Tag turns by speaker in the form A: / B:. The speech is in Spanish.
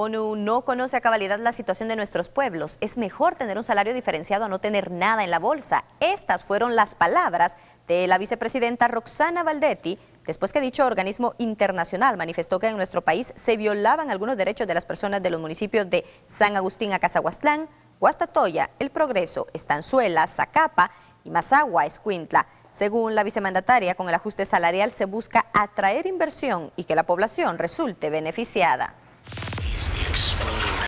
A: ONU no conoce a cabalidad la situación de nuestros pueblos. Es mejor tener un salario diferenciado a no tener nada en la bolsa. Estas fueron las palabras de la vicepresidenta Roxana Valdetti, después que dicho organismo internacional manifestó que en nuestro país se violaban algunos derechos de las personas de los municipios de San Agustín a Casaguastlán, Guastatoya, El Progreso, Estanzuela, Zacapa y Mazagua, Escuintla. Según la vicemandataria, con el ajuste salarial se busca atraer inversión y que la población resulte beneficiada.